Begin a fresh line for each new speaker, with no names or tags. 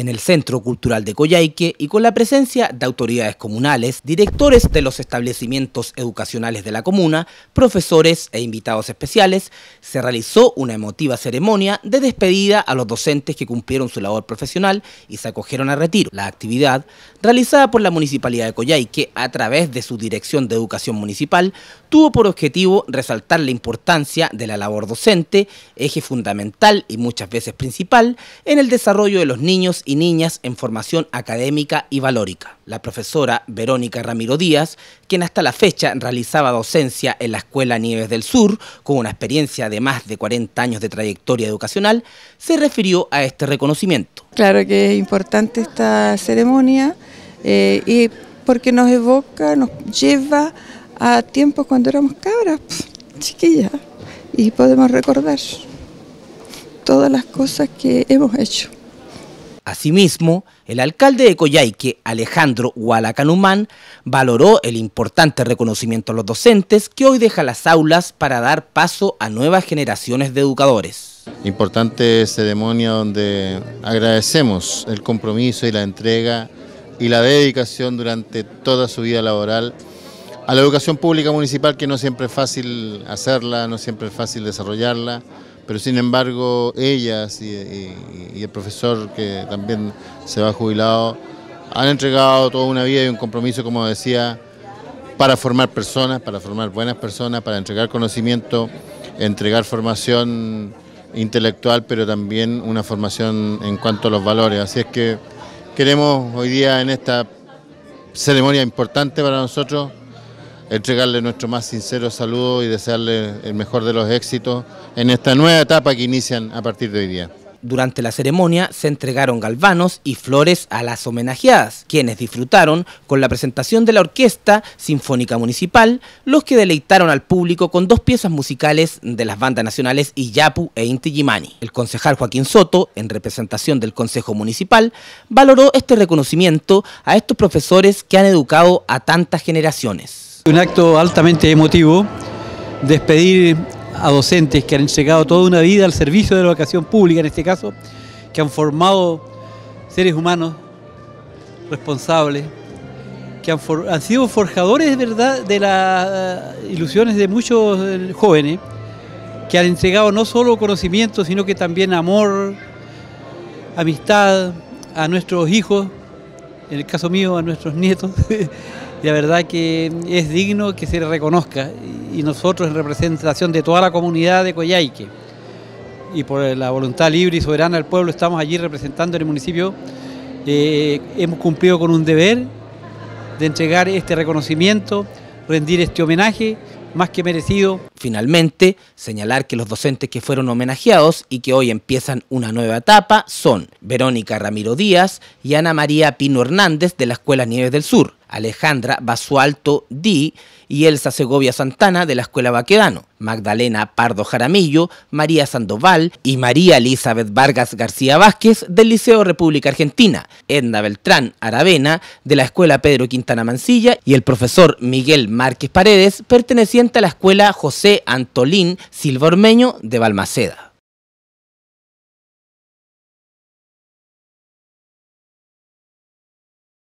en el Centro Cultural de Coyhaique y con la presencia de autoridades comunales, directores de los establecimientos educacionales de la comuna, profesores e invitados especiales, se realizó una emotiva ceremonia de despedida a los docentes que cumplieron su labor profesional y se acogieron a retiro. La actividad, realizada por la Municipalidad de Coyhaique a través de su Dirección de Educación Municipal, tuvo por objetivo resaltar la importancia de la labor docente, eje fundamental y muchas veces principal en el desarrollo de los niños y niñas en formación académica y valórica. La profesora Verónica Ramiro Díaz, quien hasta la fecha realizaba docencia en la Escuela Nieves del Sur, con una experiencia de más de 40 años de trayectoria educacional, se refirió a este reconocimiento.
Claro que es importante esta ceremonia eh, y porque nos evoca, nos lleva a tiempos cuando éramos cabras, chiquillas, y podemos recordar todas las cosas que hemos hecho.
Asimismo, el alcalde de Coyaique, Alejandro Canumán, valoró el importante reconocimiento a los docentes que hoy deja las aulas para dar paso a nuevas
generaciones de educadores. Importante ceremonia donde agradecemos el compromiso y la entrega y la dedicación durante toda su vida laboral a la educación pública municipal que no siempre es fácil hacerla, no siempre es fácil desarrollarla, pero sin embargo ellas y, el profesor que también se va jubilado han entregado toda una vida y un compromiso, como decía, para formar personas, para formar buenas personas, para entregar conocimiento, entregar formación intelectual, pero también una formación en cuanto a los valores. Así es que queremos hoy día en esta ceremonia importante para nosotros entregarle nuestro más sincero saludo y desearle el mejor de los éxitos en esta nueva etapa que inician a partir de hoy día. Durante la ceremonia se entregaron
galvanos y flores a las homenajeadas, quienes disfrutaron con la presentación de la Orquesta Sinfónica Municipal, los que deleitaron al público con dos piezas musicales de las bandas nacionales Iyapu e Inti El concejal Joaquín Soto, en representación del Consejo Municipal, valoró este reconocimiento a estos profesores que han educado a tantas generaciones.
Un acto altamente emotivo, despedir a docentes que han entregado toda una vida al servicio de la educación pública en este caso, que han formado seres humanos responsables, que han, sido forjadores de verdad de las eh, ilusiones de muchos eh, jóvenes, que han entregado no solo conocimiento, sino que también amor, amistad a nuestros hijos, en el caso mío a nuestros nietos. la verdad que es digno que se le reconozca y nosotros en representación de toda la comunidad de Coyhaique y por la voluntad libre y soberana del pueblo estamos allí representando en el municipio, eh, hemos cumplido con un deber de entregar este reconocimiento, rendir este homenaje más que merecido. Finalmente, señalar que
los docentes que fueron homenajeados y que hoy empiezan una nueva etapa son Verónica Ramiro Díaz y Ana María Pino Hernández de la Escuela Nieves del Sur, Alejandra Basualto Di y Elsa Segovia Santana de la Escuela Baquedano, Magdalena Pardo Jaramillo, María Sandoval y María Elizabeth Vargas García Vázquez del Liceo República Argentina, Edna Beltrán Aravena de la Escuela Pedro Quintana Mancilla y el profesor Miguel Márquez Paredes perteneciente a la Escuela José Antolín Silva
de Balmaceda.